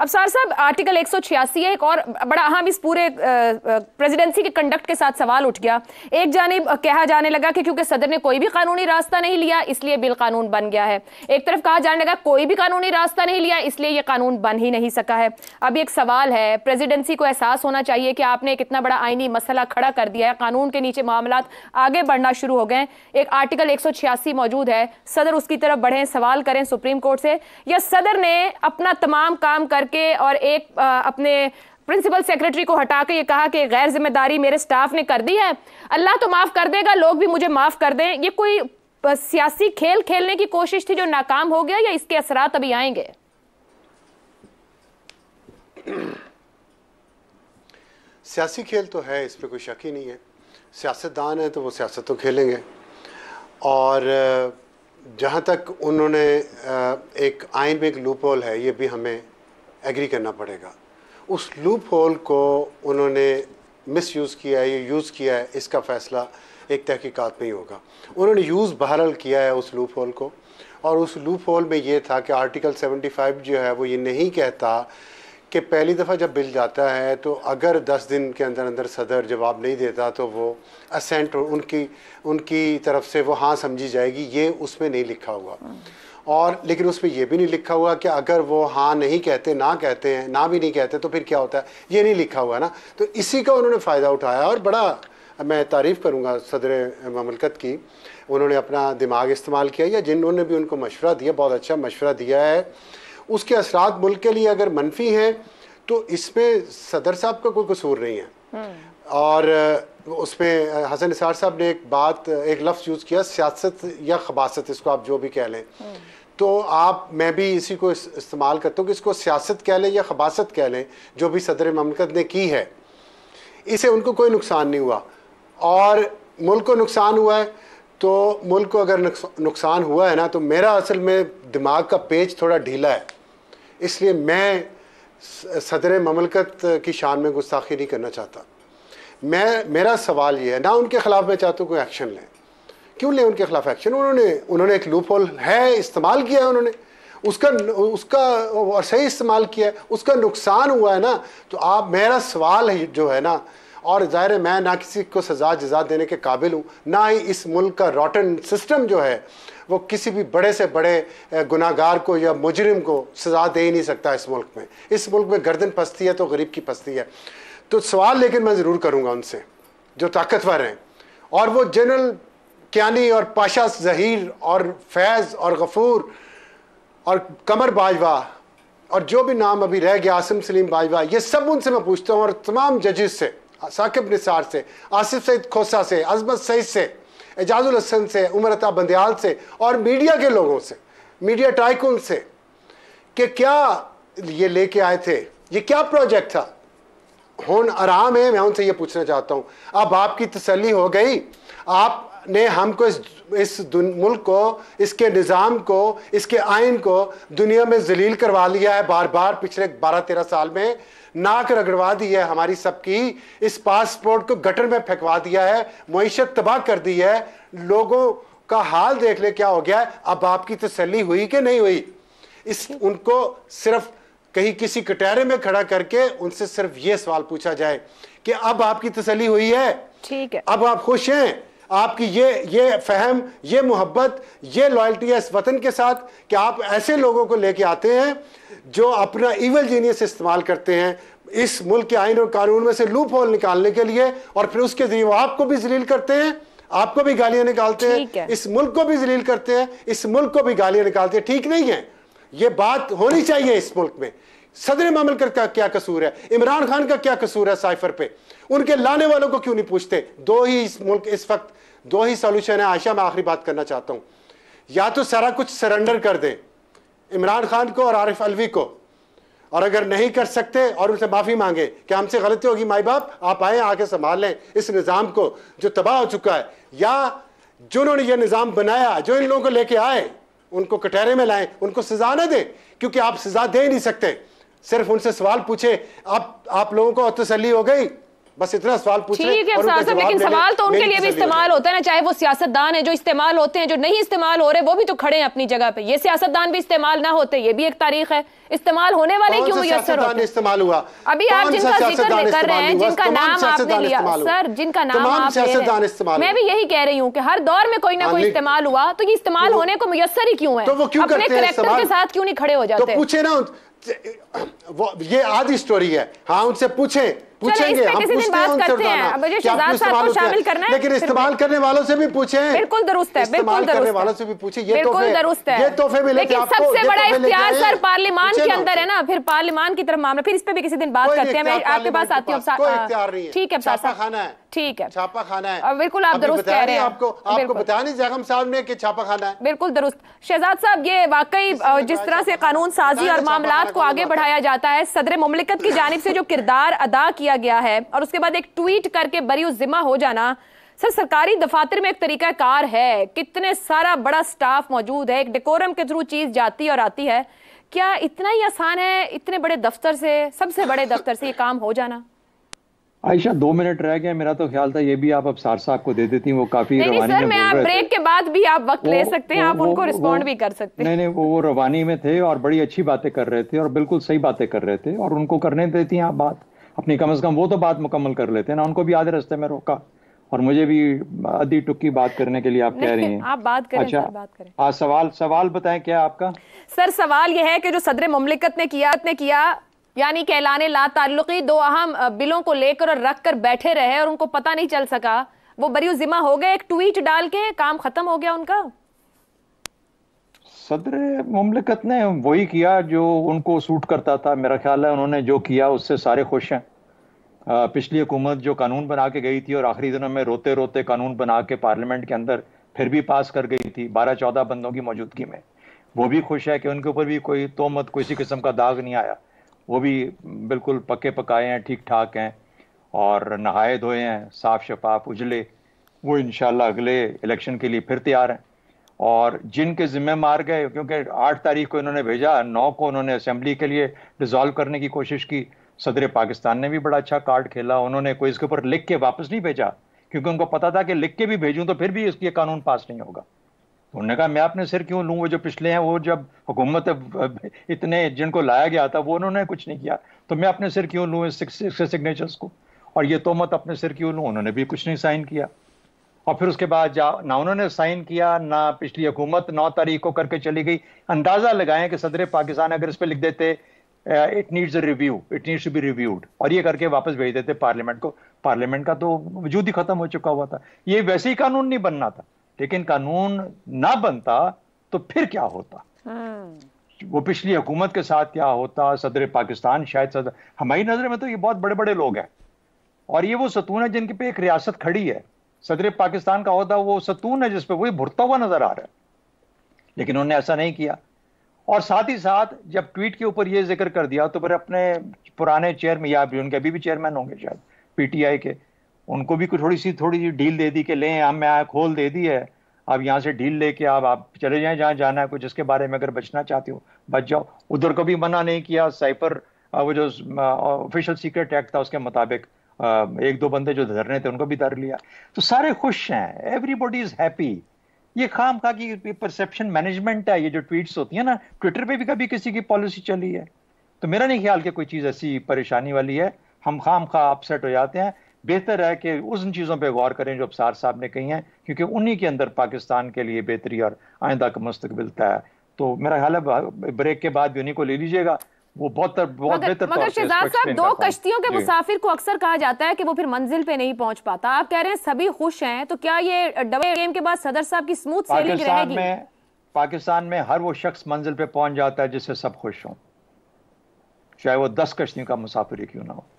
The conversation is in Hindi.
अब सार साहब आर्टिकल 186 है एक और बड़ा अहम इस पूरे प्रेसिडेंसी के कंडक्ट के साथ सवाल उठ गया एक जानब कहा जाने लगा कि क्योंकि सदर ने कोई भी कानूनी रास्ता नहीं लिया इसलिए बिल कानून बन गया है एक तरफ कहा जाने लगा कोई भी कानूनी रास्ता नहीं लिया इसलिए यह कानून बन ही नहीं सका है अब एक सवाल है प्रेजिडेंसी को एहसास होना चाहिए कि आपने एक इतना बड़ा आइनी मसला खड़ा कर दिया है कानून के नीचे मामला आगे बढ़ना शुरू हो गए एक आर्टिकल एक मौजूद है सदर उसकी तरफ बढ़े सवाल करें सुप्रीम कोर्ट से या सदर ने अपना तमाम काम कर करके और एक आ, अपने प्रिंसिपल सेक्रेटरी को हटा के ये कहा कि गैर जिम्मेदारी मेरे स्टाफ ने कर दी है अल्लाह तो माफ़ कर देगा लोग भी मुझे माफ़ कर दें ये कोई सियासी खेल खेलने की कोशिश थी जो नाकाम हो गया या इसके असरात अभी आएंगे सियासी खेल तो है इस पर कोई शक ही नहीं है सियासतदान है तो वो सियासत तो खेलेंगे और जहाँ तक उन्होंने एक आइन में एक लूपोल है ये भी हमें एग्री करना पड़ेगा उस लूप होल को उन्होंने मिस यूज़ किया है या यूज़ किया है इसका फ़ैसला एक तहकीकात में ही होगा उन्होंने यूज़ बहरल किया है उस लूप होल को और उस लूप होल में ये था कि आर्टिकल 75 जो है वो ये नहीं कहता कि पहली दफ़ा जब बिल जाता है तो अगर 10 दिन के अंदर अंदर सदर जवाब नहीं देता तो वो असेंट उनकी उनकी तरफ से वो हाँ समझी जाएगी ये उसमें नहीं लिखा हुआ और लेकिन उस पर यह भी नहीं लिखा हुआ कि अगर वो हाँ नहीं कहते ना कहते हैं ना भी नहीं कहते तो फिर क्या होता है ये नहीं लिखा हुआ ना तो इसी का उन्होंने फ़ायदा उठाया और बड़ा मैं तारीफ़ करूँगा सदर ममलकत की उन्होंने अपना दिमाग इस्तेमाल किया या जिन्होंने भी उनको मशवरा दिया बहुत अच्छा मशवरा दिया है उसके असरात मुल्क के लिए अगर मनफी हैं तो इसमें सदर साहब का कोई कसूर नहीं है हम्म। और उसमें हसन निसार साहब ने एक बात एक लफ्ज़ यूज़ किया सियासत या खबासत इसको आप जो भी कह लें हम्म। तो आप मैं भी इसी को इस, इस्तेमाल करता हूँ कि इसको सियासत कह लें या खबासत कह लें जो भी सदर ममलकत ने की है इसे उनको कोई नुकसान नहीं हुआ और मुल्क को नुकसान हुआ है तो मुल्क को अगर नुकसान हुआ है ना तो मेरा असल में दिमाग का पेज थोड़ा ढीला है इसलिए मैं सदर ममलकत की शान में गुस्ताखी नहीं करना चाहता मैं मेरा सवाल ये है ना उनके ख़िलाफ़ मैं चाहता हूँ कोई एक्शन लें क्यों लें उनके खिलाफ एक्शन उन्होंने उन्होंने एक लूप होल है इस्तेमाल किया है उन्होंने उसका उसका और सही इस्तेमाल किया है उसका नुकसान हुआ है ना तो आप मेरा सवाल है जो है ना और ज़ाहिर है मैं ना किसी को सजा जजा देने के काबिल हूँ ना ही इस मुल्क का रॉटन सिस्टम जो है वो किसी भी बड़े से बड़े गुनागार को या मुजरिम को सजा दे ही नहीं सकता इस मुल्क में इस मुल्क में गर्दन फंसती है तो गरीब की फंसती है तो सवाल लेकिन मैं ज़रूर करूँगा उनसे जो ताकतवर हैं और वो जनरल क्यानी और पाशा जहीर और फैज़ और गफूर और कमर बाजवा और जो भी नाम अभी रह गया आसिम सलीम बाजवा ये सब उनसे मैं पूछता हूँ और तमाम जजेस से साकिब निसार से आसिफ सईद खोसा से अजमत सईद से एजाजुल हसन से उमरता बंदयाल से और मीडिया के लोगों से मीडिया टाइकून से कि क्या ये लेके आए थे ये क्या प्रोजेक्ट था हन आराम है मैं उनसे ये पूछना चाहता हूँ अब आपकी तसली हो गई आप ने हमको इस इस मुल्क को इसके निज़ाम को इसके आइन को दुनिया में जलील करवा लिया है बार बार पिछले बारह तेरह साल में नाक रगड़वा दी है हमारी सबकी इस पासपोर्ट को गटर में फेंकवा दिया है मीशत तबाह कर दी है लोगों का हाल देख ले क्या हो गया है अब आपकी तसली हुई कि नहीं हुई इस उनको सिर्फ कहीं किसी कटहरे में खड़ा करके उनसे सिर्फ ये सवाल पूछा जाए कि अब आपकी तसली हुई है ठीक है अब आप खुश हैं आपकी ये ये फहम ये मोहब्बत ये लॉयल्टी है इस वतन के साथ कि आप ऐसे लोगों को लेके आते हैं जो अपना इवल जीनियस इस्तेमाल करते हैं इस मुल्क के आइन और कानून में से लूप होल निकालने के लिए और फिर उसके जरिए वो आपको भी जलील करते हैं आपको भी गालियां निकालते हैं है। इस मुल्क को भी जलील करते हैं इस मुल्क को भी गालियां निकालते हैं ठीक नहीं है ये बात होनी चाहिए इस मुल्क में सदर कर का क्या कसूर है इमरान खान का क्या कसूर है साइफर पे उनके लाने वालों को क्यों नहीं पूछते दो ही इस मुल्क इस वक्त दो ही सोल्यूशन है आशा मैं आखिरी बात करना चाहता हूँ या तो सारा कुछ सरेंडर कर दें इमरान खान को और आरिफ अलवी को और अगर नहीं कर सकते और उनसे माफ़ी मांगे कि हमसे गलती होगी माई बाप आप आए आके संभाल लें इस निज़ाम को जो तबाह हो चुका है या जिन्होंने ये निज़ाम बनाया जो इन लोगों को लेके आए उनको कटहरे में लाएं उनको सजा ना दें क्योंकि आप सजा दे ही नहीं सकते सिर्फ उनसे सवाल पूछे आप आप लोगों को तसली हो गई बस इतना सवाल पूछ ठीक है लेकिन सवाल तो उनके लिए भी इस्तेमाल होता है ना चाहे वो सियासतदान है जो इस्तेमाल होते हैं जो नहीं इस्तेमाल हो रहे वो भी तो खड़े हैं अपनी जगह पे ये सियासतदान भी इस्तेमाल ना होते ये भी एक तारीख है इस्तेमाल होने वाले क्यों मुयसर होते इस्तेमाल हुआ अभी आप जिनका जिक्र कर रहे हैं जिनका नाम आपने लिया सर जिनका नाम आप मैं भी यही कह रही हूँ की हर दौर में कोई ना हाँ, कोई इस्तेमाल हुआ तो ये इस्तेमाल तो होने को मुयसर ही क्यों है तो अपने करेक्टर के साथ क्यों नहीं खड़े हो तो जाते पूछे ना वो ये आधी स्टोरी है हाँ उनसे पूछें पूछेंगे हम पूछते हैं उनसे करना करते उठाना लेकिन इस्तेमाल करने वालों से भी पूछे बिल्कुल दुरुस्त है इस्तेमाल करने वालों से भी पूछे ये बिल्कुल दुरुस्त है ये तोहफे मिले लेकिन सबसे बड़ा इख्तियार सर पार्लियामान के अंदर है ना फिर पार्लियामान की तरफ मामला फिर इस पे भी किसी दिन बात करते हैं मैं आपके पास आती हूँ ठीक है खाना है ठीक है छापा खाना है बिल्कुल आप दुरुस्त कह रहे हैं आपको आपको बता नहीं जगम साहब ने कि छापा खाना है बिल्कुल दुरुस्त शहजाद साहब ये वाकई जिस तरह से कानून साजी और मामला को आगे बढ़ाया जाता है सदर मुमलिकत की जानब से जो किरदार अदा किया गया है और उसके बाद एक ट्वीट करके बरी जिम्मा हो जाना सर सरकारी दफातर में एक तरीका कार है कितने सारा बड़ा स्टाफ मौजूद है एक डेकोरम के थ्रू चीज जाती और आती है क्या इतना ही आसान है इतने बड़े दफ्तर से सबसे बड़े दफ्तर से ये काम हो जाना आयशा दो मिनट रह गया मेरा तो ख्याल था ये भी आप अब सार साहब को दे देती वो काफी नहीं, रवानी सर, में मैं आप ब्रेक के बाद भी आप वक्त ले सकते हैं आप वो, उनको रिस्पॉन्ड भी कर सकते हैं नहीं नहीं वो, वो रवानी में थे और बड़ी अच्छी बातें कर रहे थे और बिल्कुल सही बातें कर रहे थे और उनको करने देती हैं आप बात अपनी कम अज कम वो तो बात मुकम्मल कर लेते हैं ना उनको भी आधे रास्ते में रोका और मुझे भी अधी टुक्की बात करने के लिए आप कह रही हैं आप बात करें अच्छा सर, बात करें आ, हाँ, सवाल सवाल बताएं क्या आपका सर सवाल यह है कि जो सदर ममलिकत ने किया ने किया यानी कि ऐलान ला ताल्लुकी दो अहम बिलों को लेकर और रख कर बैठे रहे और उनको पता नहीं चल सका वो बरी जिम्मा हो गए एक ट्वीट डाल के काम खत्म हो गया उनका सदर मुमलिकत ने वही किया जो उनको सूट करता था मेरा ख्याल है उन्होंने जो किया उससे सारे खुश हैं पिछली हुकूमत जो कानून बना के गई थी और आखिरी दिनों में रोते रोते कानून बना के पार्लियामेंट के अंदर फिर भी पास कर गई थी बारह चौदह बंदों की मौजूदगी में वो भी खुश है कि उनके ऊपर भी कोई तोहमत किसी किस्म का दाग नहीं आया वो भी बिल्कुल पके पकाए हैं ठीक ठाक हैं और नहाए धोए हैं साफ शफाफ उजले वो इन अगले इलेक्शन के लिए फिर तैयार हैं और जिनके जिम्मे मार गए क्योंकि आठ तारीख को इन्होंने भेजा नौ को उन्होंने असेंबली के लिए डिजॉल्व करने की कोशिश की सदर पाकिस्तान ने भी बड़ा अच्छा कार्ड खेला उन्होंने कोई इसके ऊपर लिख के वापस नहीं भेजा क्योंकि उनको पता था कि लिख के भी भेजूँ तो फिर भी इसके कानून पास नहीं होगा उन्होंने कहा मैं अपने सिर क्यों लूँ वो जो पिछले हैं वो जब हुकूमत इतने जिनको लाया गया था वो उन्होंने कुछ नहीं किया तो मैं अपने सिर क्यों लूँ इस सिग्नेचर्स को और ये तो मत अपने सिर क्यों लूँ उन्होंने भी कुछ नहीं साइन किया और फिर उसके बाद जा ना उन्होंने साइन किया ना पिछली हुकूमत नौ तारीख को करके चली गई अंदाज़ा लगाएं कि सदर पाकिस्तान अगर इस पर लिख देते it needs a review it needs to be reviewed और ये करके वापस भेज देते पार्लियामेंट को पार्लियामेंट का तो वजूद ही ख़त्म हो चुका हुआ था ये वैसे ही कानून नहीं बनना था लेकिन कानून ना बनता तो फिर क्या होता हाँ। वो पिछली हुकूमत के साथ क्या होता सदर पाकिस्तान शायद सदर हमारी नज़र में तो ये बहुत बड़े बड़े लोग हैं और ये वो सतून है जिनके पे एक रियासत खड़ी है सदर पाकिस्तान का होता वो सतून है जिसपे वही भुरता हुआ नज़र आ रहा है लेकिन उन्होंने ऐसा नहीं किया और साथ ही साथ जब ट्वीट के ऊपर ये जिक्र कर दिया तो फिर अपने पुराने चेयरमैन या अभी उनके अभी भी चेयरमैन होंगे शायद पीटीआई के उनको भी कुछ थोड़ी सी थोड़ी सी डील दे दी कि लें हम मैं खोल दे दी है आप यहाँ से डील लेके आप आप चले जाएं जहाँ जाना है कुछ जिसके बारे में अगर बचना चाहते हो बच जाओ उधर को भी मना नहीं किया साइपर वो जो ऑफिशियल सीक्रेट एक्ट था उसके मुताबिक एक दो बंदे जो धरने थे उनको भी धर लिया तो सारे खुश हैं एवरीबॉडी इज हैप्पी ये खाम खा की परसेप्शन मैनेजमेंट है ये जो ट्वीट्स होती है ना ट्विटर पे भी कभी किसी की पॉलिसी चली है तो मेरा नहीं ख्याल कि कोई चीज़ ऐसी परेशानी वाली है हम खाम खा अपसेट हो जाते हैं बेहतर है कि उन चीज़ों पर गौर करें जो अफसार साहब ने कही हैं क्योंकि उन्हीं के अंदर पाकिस्तान के लिए बेहतरी और आइंदा का मुस्तबिल है तो मेरा ख्याल है ब्रेक के बाद भी उन्हीं को ले लीजिएगा वो बहुत तर, बहुत बेहतर मगर शहजाद साहब दो कश्तियों के मुसाफिर को अक्सर कहा जाता है कि वो फिर मंजिल पे नहीं पहुंच पाता आप कह रहे हैं सभी खुश हैं तो क्या ये डबल गेम के बाद सदर साहब की स्मूथ सेलिंग रहेगी में, पाकिस्तान में हर वो शख्स मंजिल पे पहुंच जाता है जिससे सब खुश हों चाहे वो दस कश्तियों का मुसाफिर क्यों ना हो